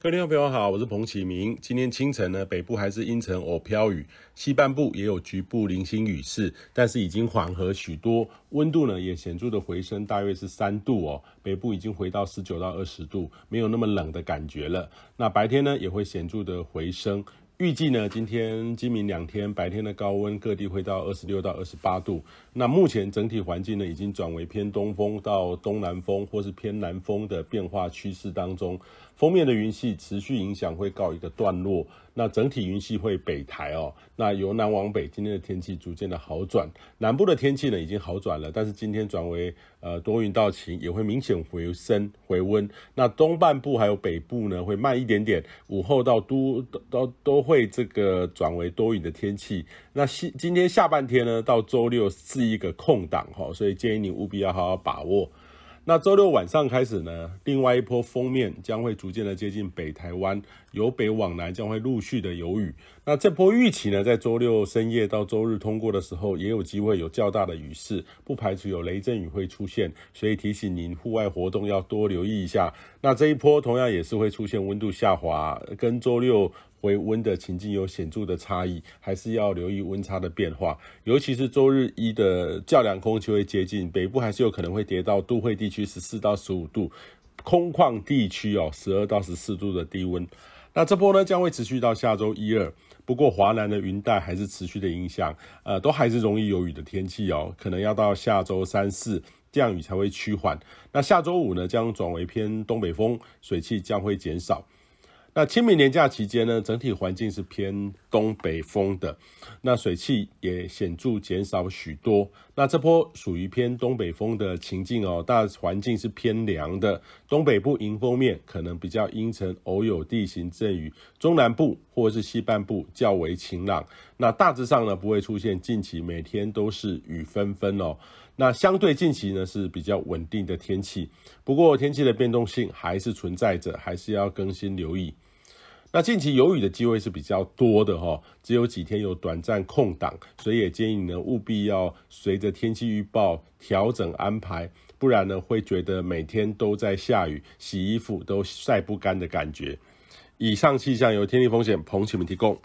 各位听众朋友好，我是彭启明。今天清晨呢，北部还是阴沉偶飘雨，西半部也有局部零星雨势，但是已经缓和许多，温度呢也显著的回升，大约是三度哦。北部已经回到十九到二十度，没有那么冷的感觉了。那白天呢也会显著的回升。预计呢，今天今明两天白天的高温，各地会到二十六到二十八度。那目前整体环境呢，已经转为偏东风到东南风或是偏南风的变化趋势当中，封面的云系持续影响会告一个段落。那整体云系会北抬哦，那由南往北，今天的天气逐渐的好转，南部的天气呢已经好转了，但是今天转为呃多云到晴，也会明显回升回温。那东半部还有北部呢会慢一点点，午后到都都都会这个转为多云的天气。那西今天下半天呢到周六是一个空档哈，所以建议你务必要好好把握。那周六晚上开始呢，另外一波封面将会逐渐的接近北台湾，由北往南将会陆续的有雨。那这波预期呢，在周六深夜到周日通过的时候，也有机会有较大的雨势，不排除有雷阵雨会出现，所以提醒您户外活动要多留意一下。那这一波同样也是会出现温度下滑，跟周六。回温的情境有显著的差异，还是要留意温差的变化，尤其是周日一的较凉空气会接近北部，还是有可能会跌到都会地区十四到十五度，空旷地区哦十二到十四度的低温。那这波呢将会持续到下周一二，不过华南的云带还是持续的影响，呃，都还是容易有雨的天气哦，可能要到下周三四降雨才会趋缓。那下周五呢将转为偏东北风，水汽将会减少。那清明年假期间呢，整体环境是偏东北风的，那水汽也显著减少许多。那这波属于偏东北风的情境哦，大环境是偏凉的。东北部迎风面可能比较阴沉，偶有地形阵雨；中南部或是西半部较为晴朗。那大致上呢，不会出现近期每天都是雨纷纷哦。那相对近期呢是比较稳定的天气，不过天气的变动性还是存在着，还是要更新留意。那近期有雨的机会是比较多的哈，只有几天有短暂空档，所以也建议你呢务必要随着天气预报调整安排，不然呢会觉得每天都在下雨，洗衣服都晒不干的感觉。以上气象由天气风险彭启明提供。